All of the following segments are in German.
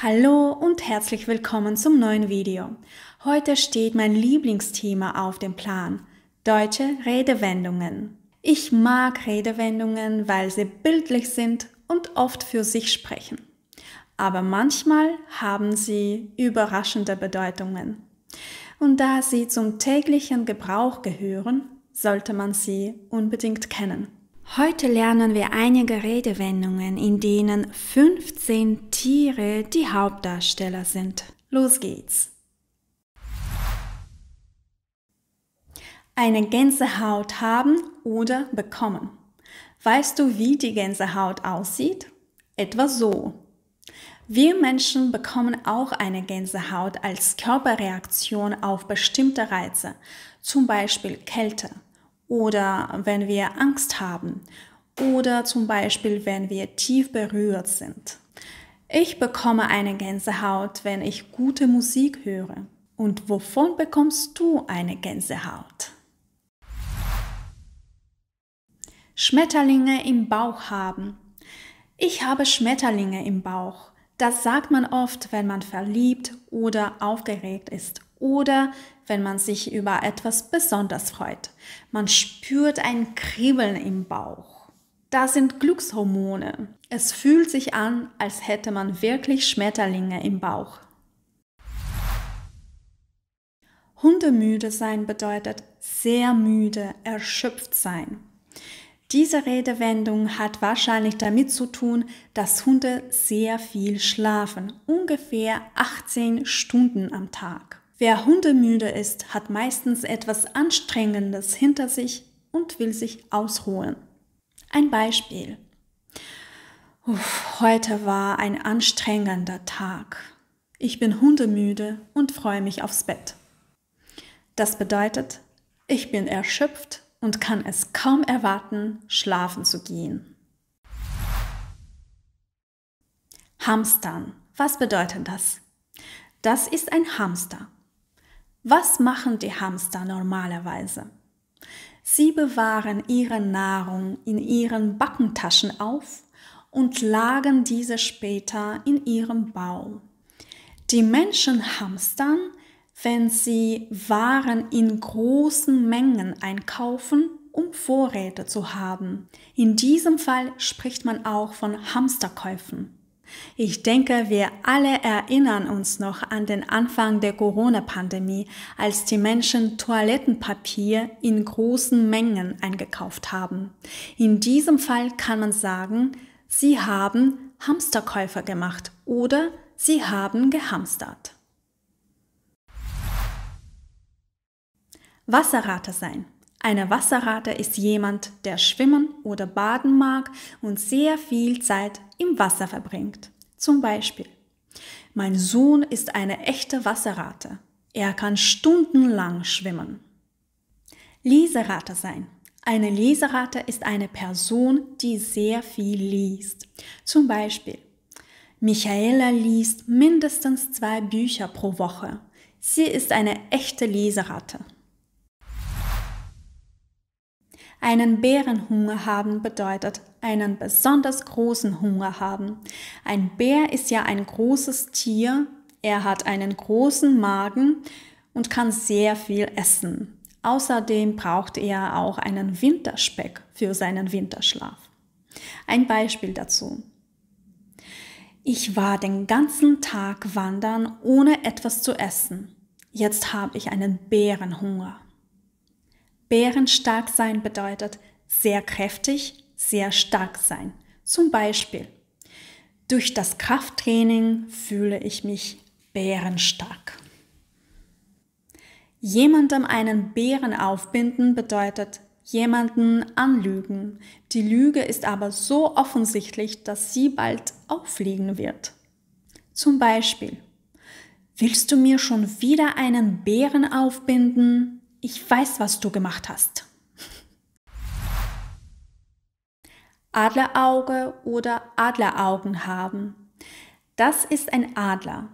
Hallo und herzlich willkommen zum neuen Video. Heute steht mein Lieblingsthema auf dem Plan, deutsche Redewendungen. Ich mag Redewendungen, weil sie bildlich sind und oft für sich sprechen. Aber manchmal haben sie überraschende Bedeutungen. Und da sie zum täglichen Gebrauch gehören, sollte man sie unbedingt kennen. Heute lernen wir einige Redewendungen, in denen 15 Tiere die Hauptdarsteller sind. Los geht's! Eine Gänsehaut haben oder bekommen. Weißt du, wie die Gänsehaut aussieht? Etwa so. Wir Menschen bekommen auch eine Gänsehaut als Körperreaktion auf bestimmte Reize, zum Beispiel Kälte oder wenn wir Angst haben oder zum Beispiel wenn wir tief berührt sind. Ich bekomme eine Gänsehaut, wenn ich gute Musik höre. Und wovon bekommst du eine Gänsehaut? Schmetterlinge im Bauch haben. Ich habe Schmetterlinge im Bauch. Das sagt man oft, wenn man verliebt oder aufgeregt ist oder wenn man sich über etwas besonders freut. Man spürt ein Kribbeln im Bauch. Das sind Glückshormone. Es fühlt sich an, als hätte man wirklich Schmetterlinge im Bauch. Hundemüde sein bedeutet sehr müde, erschöpft sein. Diese Redewendung hat wahrscheinlich damit zu tun, dass Hunde sehr viel schlafen, ungefähr 18 Stunden am Tag. Wer hundemüde ist, hat meistens etwas Anstrengendes hinter sich und will sich ausruhen. Ein Beispiel. Uff, heute war ein anstrengender Tag. Ich bin hundemüde und freue mich aufs Bett. Das bedeutet, ich bin erschöpft und kann es kaum erwarten, schlafen zu gehen. Hamstern. Was bedeutet das? Das ist ein Hamster. Was machen die Hamster normalerweise? Sie bewahren ihre Nahrung in ihren Backentaschen auf und lagen diese später in ihrem Bau. Die Menschen hamstern, wenn sie Waren in großen Mengen einkaufen, um Vorräte zu haben. In diesem Fall spricht man auch von Hamsterkäufen. Ich denke, wir alle erinnern uns noch an den Anfang der Corona-Pandemie, als die Menschen Toilettenpapier in großen Mengen eingekauft haben. In diesem Fall kann man sagen, Sie haben Hamsterkäufer gemacht oder Sie haben gehamstert. Wasserrater sein. Eine Wasserrater ist jemand, der schwimmen oder baden mag und sehr viel Zeit im Wasser verbringt. Zum Beispiel, mein Sohn ist eine echte Wasserratte. Er kann stundenlang schwimmen. Leserater sein. Eine Leseratte ist eine Person, die sehr viel liest. Zum Beispiel, Michaela liest mindestens zwei Bücher pro Woche. Sie ist eine echte Leseratte. Einen Bärenhunger haben bedeutet einen besonders großen Hunger haben. Ein Bär ist ja ein großes Tier, er hat einen großen Magen und kann sehr viel essen. Außerdem braucht er auch einen Winterspeck für seinen Winterschlaf. Ein Beispiel dazu. Ich war den ganzen Tag wandern, ohne etwas zu essen. Jetzt habe ich einen Bärenhunger. Bärenstark sein bedeutet sehr kräftig, sehr stark sein. Zum Beispiel, durch das Krafttraining fühle ich mich bärenstark. Jemandem einen Bären aufbinden bedeutet jemanden anlügen. Die Lüge ist aber so offensichtlich, dass sie bald auffliegen wird. Zum Beispiel, willst du mir schon wieder einen Bären aufbinden? Ich weiß, was du gemacht hast. Adlerauge oder Adleraugen haben. Das ist ein Adler.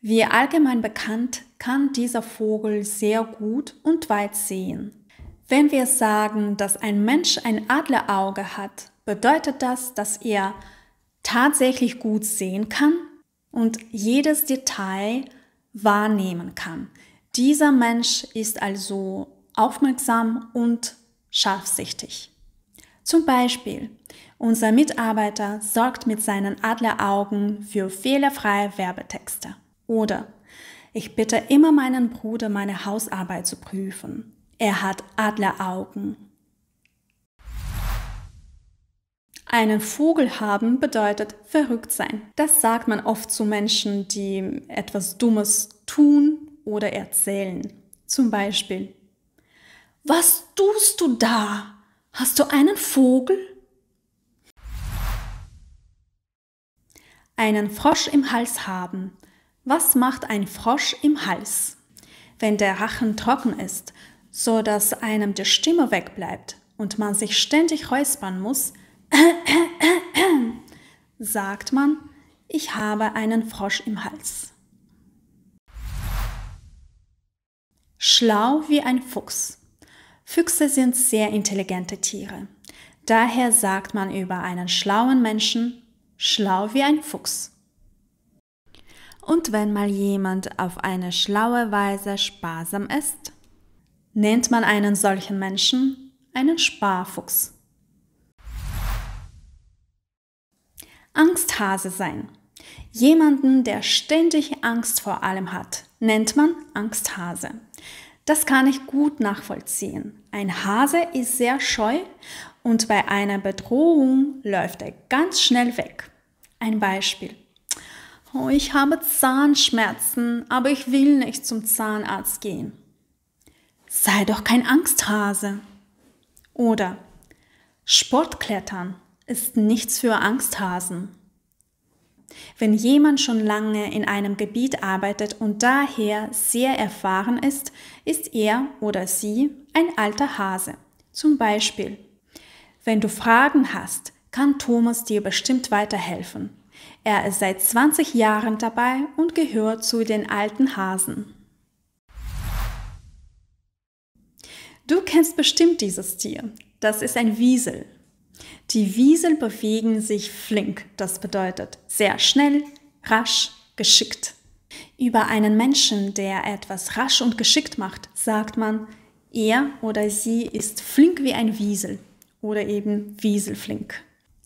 Wie allgemein bekannt kann dieser Vogel sehr gut und weit sehen. Wenn wir sagen, dass ein Mensch ein Adlerauge hat, bedeutet das, dass er tatsächlich gut sehen kann und jedes Detail wahrnehmen kann. Dieser Mensch ist also aufmerksam und scharfsichtig. Zum Beispiel, unser Mitarbeiter sorgt mit seinen Adleraugen für fehlerfreie Werbetexte. Oder ich bitte immer meinen Bruder, meine Hausarbeit zu prüfen. Er hat Adleraugen. Einen Vogel haben bedeutet verrückt sein. Das sagt man oft zu Menschen, die etwas Dummes tun oder erzählen. Zum Beispiel, was tust du da? Hast du einen Vogel? Einen Frosch im Hals haben was macht ein Frosch im Hals? Wenn der Rachen trocken ist, so dass einem die Stimme wegbleibt und man sich ständig räuspern muss, sagt man, ich habe einen Frosch im Hals. Schlau wie ein Fuchs. Füchse sind sehr intelligente Tiere. Daher sagt man über einen schlauen Menschen schlau wie ein Fuchs. Und wenn mal jemand auf eine schlaue Weise sparsam ist, nennt man einen solchen Menschen einen Sparfuchs. Angsthase sein. Jemanden, der ständig Angst vor allem hat, nennt man Angsthase. Das kann ich gut nachvollziehen. Ein Hase ist sehr scheu und bei einer Bedrohung läuft er ganz schnell weg. Ein Beispiel. Oh, ich habe Zahnschmerzen, aber ich will nicht zum Zahnarzt gehen. Sei doch kein Angsthase. Oder Sportklettern ist nichts für Angsthasen. Wenn jemand schon lange in einem Gebiet arbeitet und daher sehr erfahren ist, ist er oder sie ein alter Hase. Zum Beispiel, wenn du Fragen hast, kann Thomas dir bestimmt weiterhelfen. Er ist seit 20 Jahren dabei und gehört zu den alten Hasen. Du kennst bestimmt dieses Tier. Das ist ein Wiesel. Die Wiesel bewegen sich flink, das bedeutet sehr schnell, rasch, geschickt. Über einen Menschen, der etwas rasch und geschickt macht, sagt man, er oder sie ist flink wie ein Wiesel oder eben Wieselflink.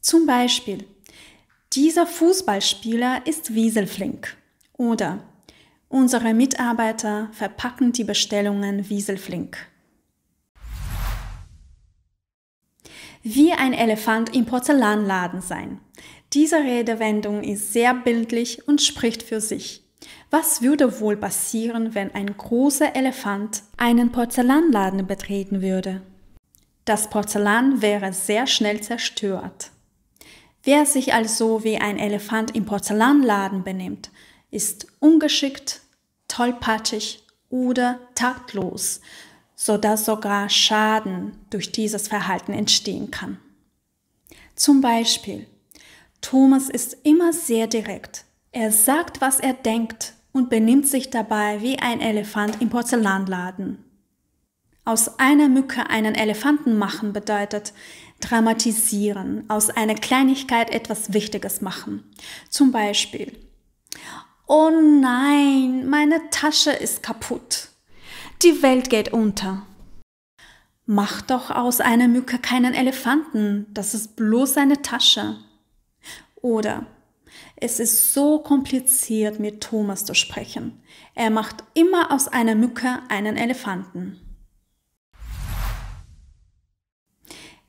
Zum Beispiel, dieser Fußballspieler ist wieselflink. Oder unsere Mitarbeiter verpacken die Bestellungen wieselflink. Wie ein Elefant im Porzellanladen sein. Diese Redewendung ist sehr bildlich und spricht für sich. Was würde wohl passieren, wenn ein großer Elefant einen Porzellanladen betreten würde? Das Porzellan wäre sehr schnell zerstört. Wer sich also wie ein Elefant im Porzellanladen benimmt, ist ungeschickt, tollpatschig oder taktlos, sodass sogar Schaden durch dieses Verhalten entstehen kann. Zum Beispiel, Thomas ist immer sehr direkt. Er sagt, was er denkt und benimmt sich dabei wie ein Elefant im Porzellanladen. Aus einer Mücke einen Elefanten machen bedeutet, dramatisieren, aus einer Kleinigkeit etwas Wichtiges machen. Zum Beispiel, oh nein, meine Tasche ist kaputt. Die Welt geht unter. Mach doch aus einer Mücke keinen Elefanten, das ist bloß eine Tasche. Oder es ist so kompliziert, mit Thomas zu sprechen. Er macht immer aus einer Mücke einen Elefanten.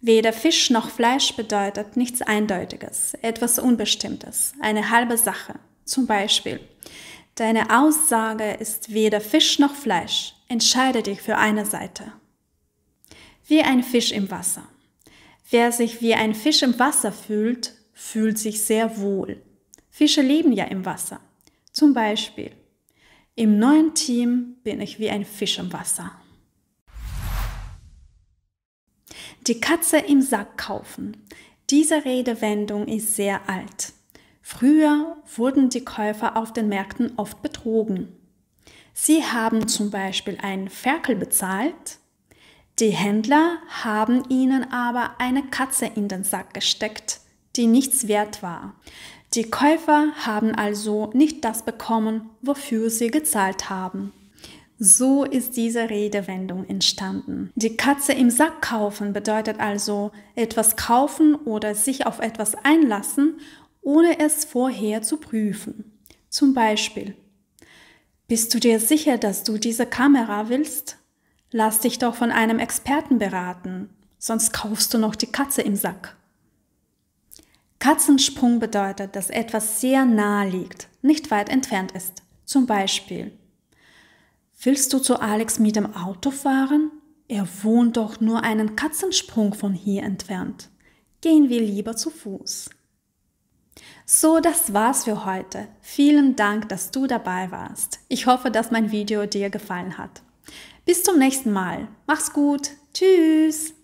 Weder Fisch noch Fleisch bedeutet nichts Eindeutiges, etwas Unbestimmtes, eine halbe Sache. Zum Beispiel, deine Aussage ist weder Fisch noch Fleisch, entscheide dich für eine Seite. Wie ein Fisch im Wasser. Wer sich wie ein Fisch im Wasser fühlt, fühlt sich sehr wohl. Fische leben ja im Wasser. Zum Beispiel, im neuen Team bin ich wie ein Fisch im Wasser. Die Katze im Sack kaufen. Diese Redewendung ist sehr alt. Früher wurden die Käufer auf den Märkten oft betrogen. Sie haben zum Beispiel einen Ferkel bezahlt, die Händler haben ihnen aber eine Katze in den Sack gesteckt, die nichts wert war. Die Käufer haben also nicht das bekommen, wofür sie gezahlt haben. So ist diese Redewendung entstanden. Die Katze im Sack kaufen bedeutet also etwas kaufen oder sich auf etwas einlassen, ohne es vorher zu prüfen. Zum Beispiel, bist du dir sicher, dass du diese Kamera willst? Lass dich doch von einem Experten beraten, sonst kaufst du noch die Katze im Sack. Katzensprung bedeutet, dass etwas sehr nahe liegt, nicht weit entfernt ist. Zum Beispiel, Willst du zu Alex mit dem Auto fahren? Er wohnt doch nur einen Katzensprung von hier entfernt. Gehen wir lieber zu Fuß. So, das war's für heute. Vielen Dank, dass du dabei warst. Ich hoffe, dass mein Video dir gefallen hat. Bis zum nächsten Mal. Mach's gut. Tschüss.